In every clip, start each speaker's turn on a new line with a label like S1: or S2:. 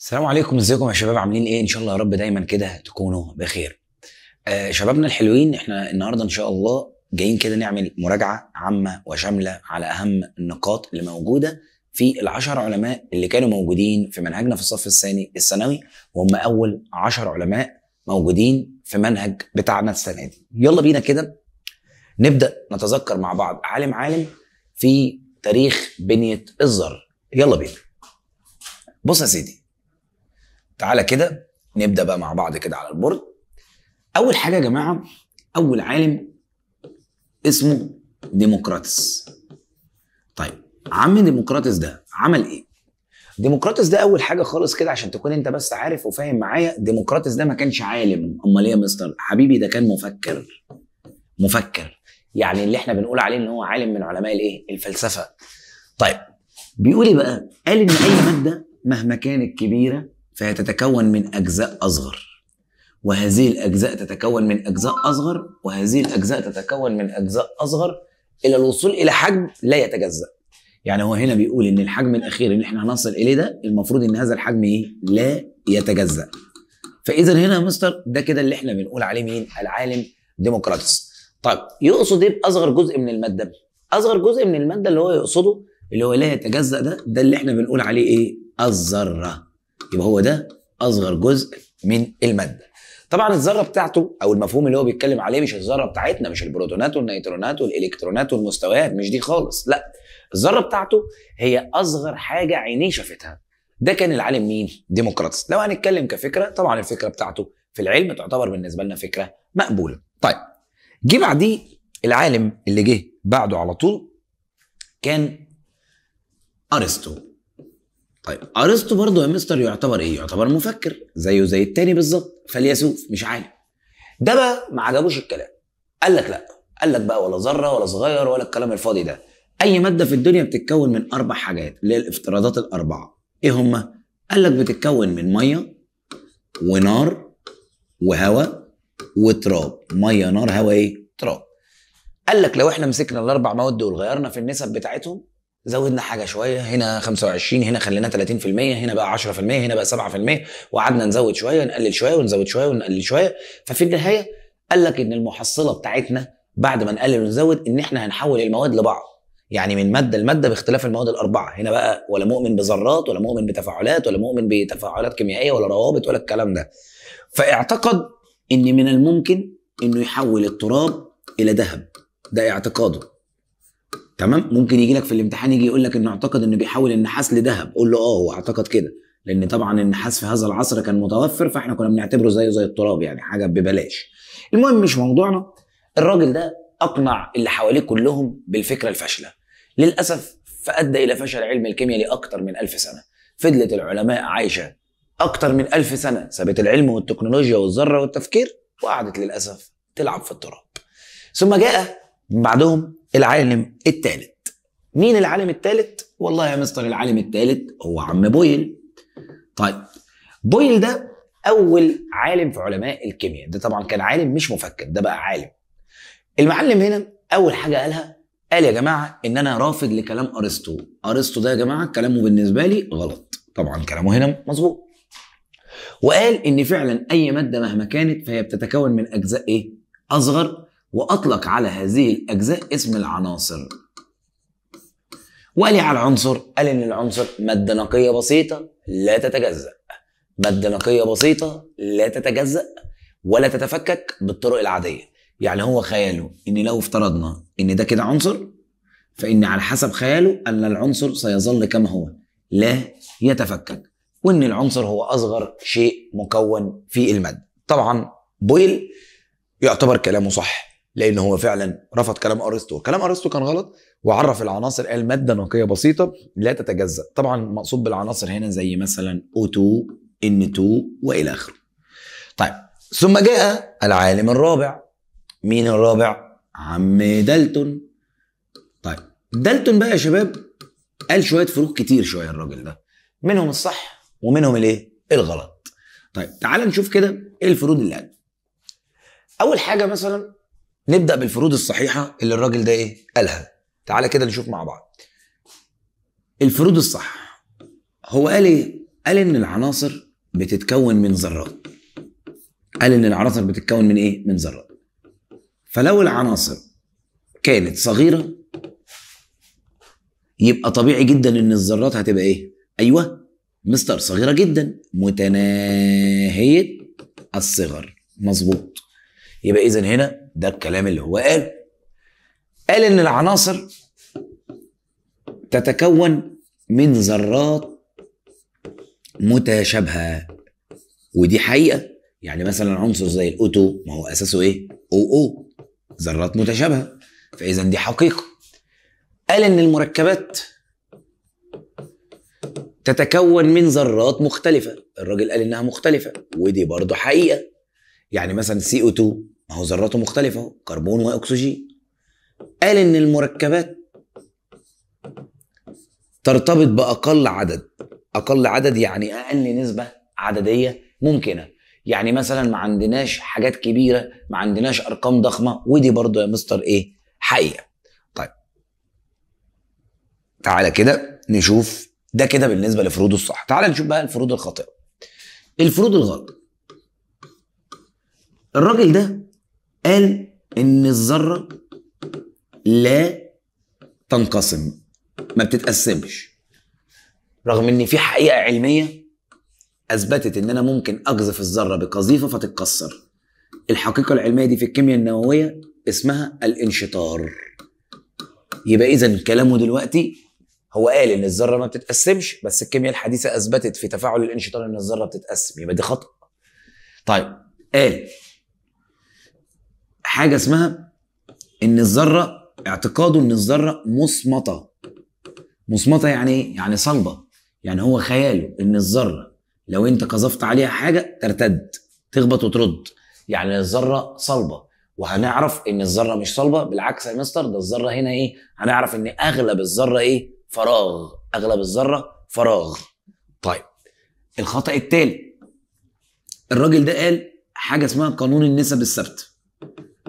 S1: السلام عليكم ازيكم يا شباب عاملين ايه ان شاء الله يا رب دايما كده تكونوا بخير آه شبابنا الحلوين احنا النهارده ان شاء الله جايين كده نعمل مراجعه عامه وشامله على اهم النقاط اللي موجوده في ال10 علماء اللي كانوا موجودين في منهجنا في الصف الثاني الثانوي وهم اول 10 علماء موجودين في منهج بتاعنا السنه دي يلا بينا كده نبدا نتذكر مع بعض عالم عالم في تاريخ بنيه الذر يلا بينا بص يا سيدي تعالى كده نبدا بقى مع بعض كده على البورد اول حاجه يا جماعه اول عالم اسمه ديموقراطس طيب عم ديموقراطس ده عمل ايه ديموقراطس ده اول حاجه خالص كده عشان تكون انت بس عارف وفاهم معايا ديموقراطس ده ما كانش عالم امال ايه يا مستر حبيبي ده كان مفكر مفكر يعني اللي احنا بنقول عليه ان هو عالم من علماء الايه الفلسفه طيب بيقول ايه بقى قال ان اي ماده مهما كانت كبيره فهي تتكون من أجزاء أصغر وهذه الأجزاء تتكون من أجزاء أصغر وهذه الأجزاء تتكون من أجزاء أصغر إلى الوصول إلى حجم لا يتجزأ يعني هو هنا بيقول إن الحجم الأخير اللي احنا هنصل إليه ده المفروض إن هذا الحجم إيه؟ لا يتجزأ فإذا هنا يا مستر ده كده اللي احنا بنقول عليه مين؟ العالم ديموقراطس طيب يقصد إيه بأصغر جزء من المادة؟ أصغر جزء من المادة اللي هو يقصده اللي هو لا يتجزأ ده ده اللي احنا بنقول عليه إيه؟ الذرة يبقى هو ده اصغر جزء من الماده طبعا الذره بتاعته او المفهوم اللي هو بيتكلم عليه مش الذره بتاعتنا مش البروتونات والنيترونات والالكترونات والمستويات مش دي خالص لا الذره بتاعته هي اصغر حاجه عينيه شافتها ده كان العالم مين ديموقراطس لو هنتكلم كفكره طبعا الفكره بتاعته في العلم تعتبر بالنسبه لنا فكره مقبوله طيب جه بعديه العالم اللي جه بعده على طول كان ارسطو طيب ارسطو برضه يا مستر يعتبر ايه؟ يعتبر مفكر زيه زي التاني بالظبط فيلسوف مش عالم. ده بقى ما عجبوش الكلام. قال لك لا، قال لك بقى ولا ذره ولا صغير ولا الكلام الفاضي ده. اي ماده في الدنيا بتتكون من اربع حاجات اللي هي الافتراضات الاربعه. ايه هما؟ قال لك بتتكون من ميه ونار وهواء وتراب، ميه نار هواء ايه؟ تراب. قال لك لو احنا مسكنا الاربع مواد دول غيرنا في النسب بتاعتهم زودنا حاجه شويه هنا 25 هنا خلينا 30% هنا بقى 10% هنا بقى 7% وقعدنا نزود شويه ونقلل شويه ونزود شويه ونقلل شويه ففي النهايه قال لك ان المحصله بتاعتنا بعد ما نقلل ونزود ان احنا هنحول المواد لبعض يعني من ماده لماده باختلاف المواد الاربعه هنا بقى ولا مؤمن بذرات ولا مؤمن بتفاعلات ولا مؤمن بتفاعلات كيميائيه ولا روابط ولا الكلام ده فاعتقد ان من الممكن انه يحول التراب الى ذهب ده اعتقاده تمام ممكن يجي لك في الامتحان يجي يقول لك انه اعتقد انه بيحول النحاس لذهب قول له اه هو اعتقد كده لان طبعا النحاس في هذا العصر كان متوفر فاحنا كنا بنعتبره زيه زي التراب يعني حاجه ببلاش المهم مش موضوعنا الراجل ده اقنع اللي حواليه كلهم بالفكره الفاشله للاسف فادى الى فشل علم الكيمياء لاكثر من ألف سنه فضلت العلماء عايشه اكثر من ألف سنه سابت العلم والتكنولوجيا والذره والتفكير وقعدت للاسف تلعب في التراب ثم جاء بعدهم العالم الثالث مين العالم الثالث والله يا مستر العالم الثالث هو عم بويل طيب بويل ده اول عالم في علماء الكيمياء ده طبعا كان عالم مش مفكر ده بقى عالم المعلم هنا اول حاجه قالها قال يا جماعه ان انا رافض لكلام ارسطو ارسطو ده يا جماعه كلامه بالنسبه لي غلط طبعا كلامه هنا مظبوط وقال ان فعلا اي ماده مهما كانت فهي بتتكون من اجزاء ايه اصغر وأطلق على هذه الأجزاء اسم العناصر وقال على العنصر قال إن العنصر مادة نقية بسيطة لا تتجزأ مادة نقية بسيطة لا تتجزأ ولا تتفكك بالطرق العادية يعني هو خياله إن لو افترضنا إن ده كده عنصر فإن على حسب خياله أن العنصر سيظل كما هو لا يتفكك وإن العنصر هو أصغر شيء مكون في المادة طبعا بويل يعتبر كلامه صح لان هو فعلا رفض كلام ارسطو كلام ارسطو كان غلط وعرف العناصر قال ماده نقيه بسيطه لا تتجزا طبعا مقصود بالعناصر هنا زي مثلا O2 ان 2 والى اخره طيب ثم جاء العالم الرابع مين الرابع عم دالتون طيب دالتون بقى يا شباب قال شويه فروق كتير شويه الراجل ده منهم الصح ومنهم الايه الغلط طيب تعال نشوف كده ايه الفروض اللي قال اول حاجه مثلا نبدا بالفروض الصحيحه اللي الراجل ده ايه قالها تعالى كده نشوف مع بعض الفروض الصح هو قال ايه قال ان العناصر بتتكون من ذرات قال ان العناصر بتتكون من ايه من ذرات فلو العناصر كانت صغيره يبقى طبيعي جدا ان الذرات هتبقى ايه ايوه مستر صغيره جدا متناهيه الصغر مظبوط يبقى اذا هنا ده الكلام اللي هو قاله قال ان العناصر تتكون من ذرات متشابهه ودي حقيقه يعني مثلا عنصر زي الاوتو ما هو اساسه ايه او او ذرات متشابهه فاذا دي حقيقه قال ان المركبات تتكون من ذرات مختلفة الراجل قال إنها مختلفة ودي برضه حقيقة يعني مثلا سي او 2 ما هو ذراته مختلفة كربون وأكسجين قال إن المركبات ترتبط بأقل عدد أقل عدد يعني أقل نسبة عددية ممكنة يعني مثلا ما عندناش حاجات كبيرة ما عندناش أرقام ضخمة ودي برضو يا مستر إيه حقيقة طيب تعالى كده نشوف ده كده بالنسبة لفروض الصح تعالى نشوف بقى الفروض الخاطئة الفروض الغلط الراجل ده قال ان الذره لا تنقسم ما بتتقسمش رغم ان في حقيقه علميه اثبتت ان انا ممكن اقذف الذره بقذيفه فتتكسر الحقيقه العلميه دي في الكيمياء النوويه اسمها الانشطار يبقى اذا كلامه دلوقتي هو قال ان الذره ما بتتقسمش بس الكيمياء الحديثه اثبتت في تفاعل الانشطار ان الذره بتتقسم يبقى دي خطا طيب قال حاجه اسمها ان الذره اعتقاده ان الذره مصمته مصمته يعني ايه؟ يعني صلبه يعني هو خياله ان الذره لو انت قذفت عليها حاجه ترتد تخبط وترد يعني الذره صلبه وهنعرف ان الذره مش صلبه بالعكس يا مستر ده الذره هنا ايه؟ هنعرف ان اغلب الذره ايه؟ فراغ اغلب الذره فراغ طيب الخطا التالي الراجل ده قال حاجه اسمها قانون النسب الثابته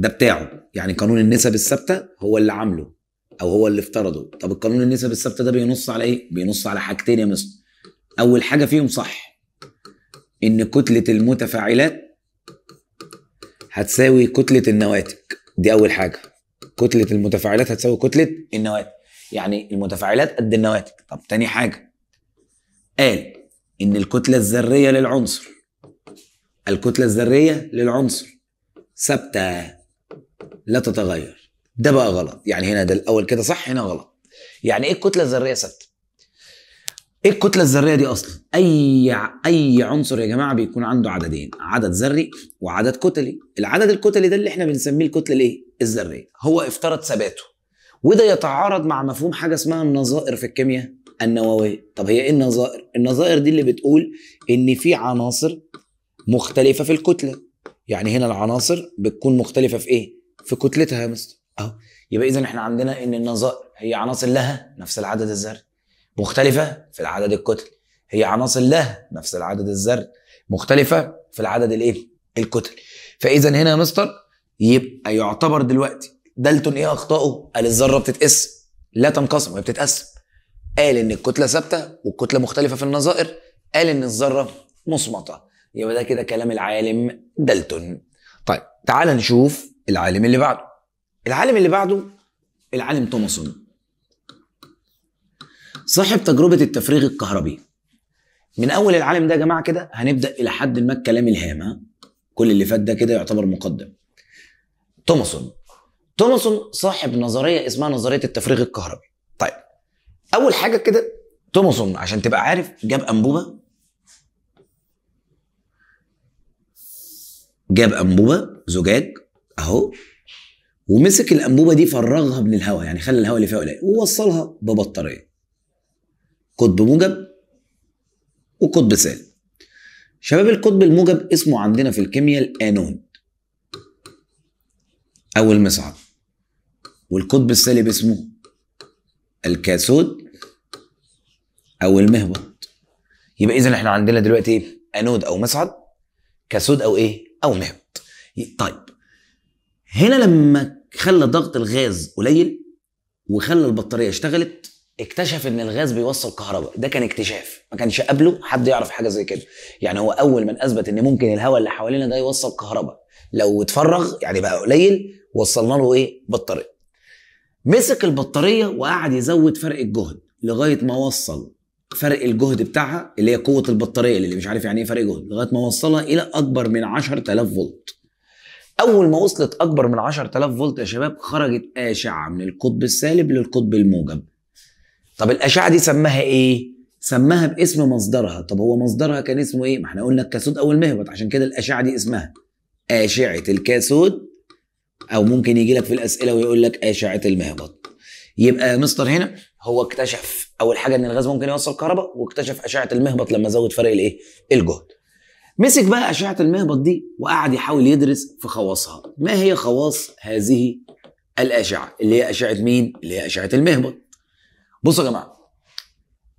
S1: ده بتاعه يعني قانون النسب الثابته هو اللي عامله او هو اللي افترضه طب القانون النسب الثابته ده بينص على ايه بينص على حاجتين يا مصر اول حاجه فيهم صح ان كتله المتفاعلات هتساوي كتله النواتج دي اول حاجه كتله المتفاعلات هتساوي كتله النواتج يعني المتفاعلات قد النواتج طب تاني حاجه قال ان الكتله الذريه للعنصر الكتله الذريه للعنصر ثابته لا تتغير ده بقى غلط يعني هنا ده الاول كده صح هنا غلط يعني ايه الكتله الذريه ثابته ايه الكتله الذريه دي اصلا اي اي عنصر يا جماعه بيكون عنده عددين عدد ذري وعدد كتلي العدد الكتلي ده اللي احنا بنسميه الكتله الايه الذريه هو افترض ثباته وده يتعارض مع مفهوم حاجه اسمها النظائر في الكيمياء النوويه طب هي ايه النظائر النظائر دي اللي بتقول ان في عناصر مختلفه في الكتله يعني هنا العناصر بتكون مختلفه في ايه في كتلتها يا مستر اهو يبقى اذا احنا عندنا ان النظائر هي عناصر لها نفس العدد الذري مختلفه في العدد الكتل هي عناصر لها نفس العدد الذري مختلفه في العدد الايه الكتل فاذا هنا يا مستر يبقى يعتبر دلوقتي دالتون ايه اخطائه قال الذره بتتقسم لا تنقسم وهي بتتقسم قال ان الكتله ثابته والكتله مختلفه في النظائر قال ان الذره مصمته يبقى ده كده كلام العالم دالتون طيب تعال نشوف العالم اللي بعده العالم اللي بعده العالم توماسون صاحب تجربة التفريغ الكهربي من أول العالم ده يا جماعة كده هنبدأ إلى حد ما الكلام الهام كل اللي فات ده كده يعتبر مقدم توماسون توماسون صاحب نظرية اسمها نظرية التفريغ الكهربي طيب أول حاجة كده توماسون عشان تبقى عارف جاب أنبوبة جاب أنبوبة زجاج اهو ومسك الانبوبه دي فرغها من الهواء يعني خلى الهواء اللي فيها قليل ووصلها ببطاريه قطب موجب وقطب سالب شباب القطب الموجب اسمه عندنا في الكيمياء الانود او المصعد والقطب السالب اسمه الكاثود او المهبط يبقى اذا احنا عندنا دلوقتي ايه انود او مصعد كاثود او ايه او مهبط طيب هنا لما خلى ضغط الغاز قليل وخلى البطاريه اشتغلت اكتشف ان الغاز بيوصل كهرباء ده كان اكتشاف ما كانش قبله حد يعرف حاجه زي كده يعني هو اول من اثبت ان ممكن الهواء اللي حوالينا ده يوصل كهرباء لو اتفرغ يعني بقى قليل وصلنا له ايه بطاريه مسك البطاريه وقعد يزود فرق الجهد لغايه ما وصل فرق الجهد بتاعها اللي هي قوه البطاريه اللي مش عارف يعني ايه فرق جهد لغايه ما وصلها الى اكبر من 10000 فولت اول ما وصلت اكبر من 10000 فولت يا شباب خرجت اشعه من القطب السالب للقطب الموجب طب الاشعه دي سماها ايه سماها باسم مصدرها طب هو مصدرها كان اسمه ايه ما احنا قلنا الكاسود او المهبط عشان كده الاشعه دي اسمها اشعه الكاسود او ممكن يجي لك في الاسئله ويقول لك اشعه المهبط يبقى مستر هنا هو اكتشف اول حاجه ان الغاز ممكن يوصل كهرباء واكتشف اشعه المهبط لما زود فرق الايه الجهد مسك بقى أشعة المهبط دي وقعد يحاول يدرس في خواصها ما هي خواص هذه الأشعة اللي هي أشعة مين؟ اللي هي أشعة المهبط بصوا يا جماعة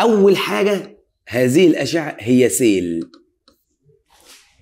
S1: أول حاجة هذه الأشعة هي سيل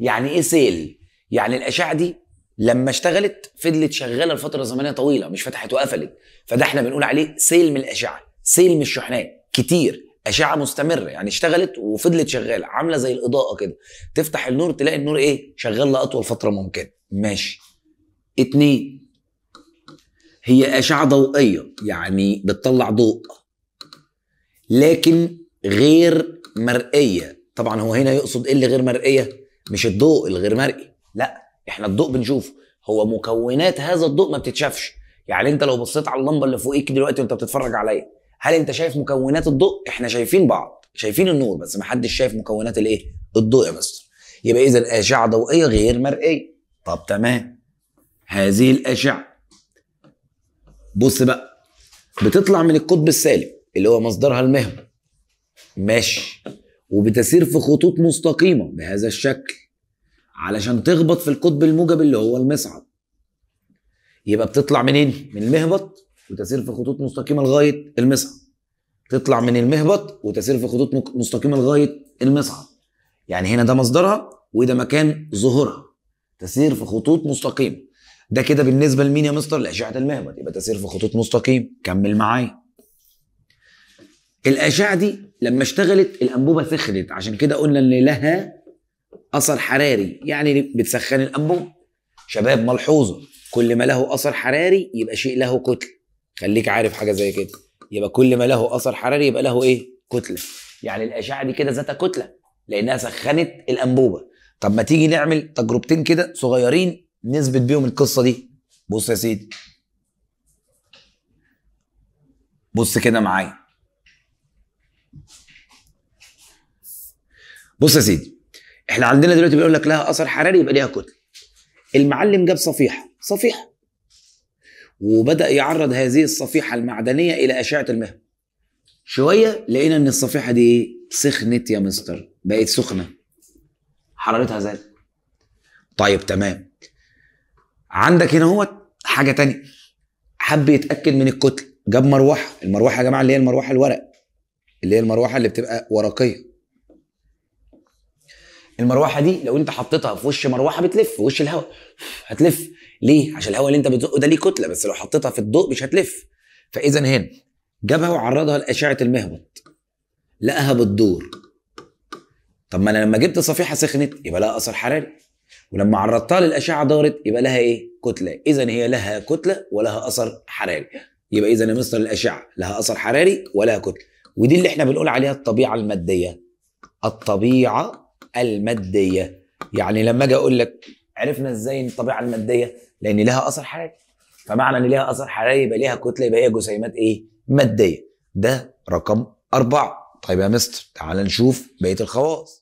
S1: يعني إيه سيل؟ يعني الأشعة دي لما اشتغلت فضلت شغاله لفتره زمنيه طويله مش فتحت وقفلت فده احنا بنقول عليه سيل من الاشعه سيل من الشحنات كتير اشعه مستمره يعني اشتغلت وفضلت شغاله عامله زي الاضاءه كده تفتح النور تلاقي النور ايه شغال لاطول فتره ممكنه ماشي اتنين هي اشعه ضوئيه يعني بتطلع ضوء لكن غير مرئيه طبعا هو هنا يقصد ايه اللي غير مرئيه مش الضوء الغير مرئي لا احنا الضوء بنشوفه هو مكونات هذا الضوء ما بتتشافش يعني انت لو بصيت على اللمبه اللي فوقيك دلوقتي وانت بتتفرج عليا هل انت شايف مكونات الضوء احنا شايفين بعض شايفين النور بس ما حدش شايف مكونات الايه الضوء يا مستر يبقى اذا الاشعه ضوئيه غير مرئيه طب تمام هذه الاشعه بص بقى بتطلع من القطب السالب اللي هو مصدرها المهم ماشي وبتسير في خطوط مستقيمه بهذا الشكل علشان تخبط في القطب الموجب اللي هو المصعد يبقى بتطلع منين من المهبط وتسير في خطوط مستقيمه لغايه المسعى تطلع من المهبط وتسير في خطوط مستقيمه لغايه المسعى يعني هنا ده مصدرها وده مكان ظهورها تسير في خطوط مستقيمه ده كده بالنسبه لمين يا مستر لاشعه المهبط يبقى تسير في خطوط مستقيمه كمل معايا الاشعه دي لما اشتغلت الانبوبه سخنت عشان كده قلنا ان لها اثر حراري يعني بتسخن الانبوبه شباب ملحوظه كل ما له اثر حراري يبقى شيء له كتله خليك عارف حاجه زي كده يبقى كل ما له اثر حراري يبقى له ايه كتله يعني الاشعه دي كده ذاتها كتله لانها سخنت الانبوبه طب ما تيجي نعمل تجربتين كده صغيرين نثبت بيهم القصه دي بص يا سيدي بص كده معايا بص يا سيدي احنا عندنا دلوقتي بيقول لك لها اثر حراري يبقى ليها كتله المعلم جاب صفيحه صفيحه وبدا يعرض هذه الصفيحه المعدنيه الى اشعه المهب شويه لقينا ان الصفيحه دي سخنت يا مستر بقت سخنه حرارتها زادت طيب تمام عندك هنا هو حاجه تانية حب يتاكد من الكتل جاب مروحه المروحه يا جماعه اللي هي المروحه الورق اللي هي المروحه اللي بتبقى ورقيه المروحه دي لو انت حطيتها في وش مروحه بتلف وش الهواء هتلف ليه عشان الهواء اللي انت بتزقه ده ليه كتله بس لو حطيتها في الضوء مش هتلف فاذا هنا جابها وعرضها لاشعه المهبط لقاها بتدور طب ما انا لما جبت صفيحه سخنت يبقى لها اثر حراري ولما عرضتها للاشعه دارت يبقى لها ايه كتله اذا هي لها كتله ولها اثر حراري يبقى اذا يا مستر الاشعه لها اثر حراري ولها كتله ودي اللي احنا بنقول عليها الطبيعه الماديه الطبيعه الماديه يعني لما اجي اقول لك عرفنا ازاي الطبيعه الماديه لان لها اثر حراري فمعنى ان لها اثر حراري يبقى ليها كتله يبقى هي جسيمات ايه ماديه ده رقم اربعه طيب يا مستر تعال نشوف بقيه الخواص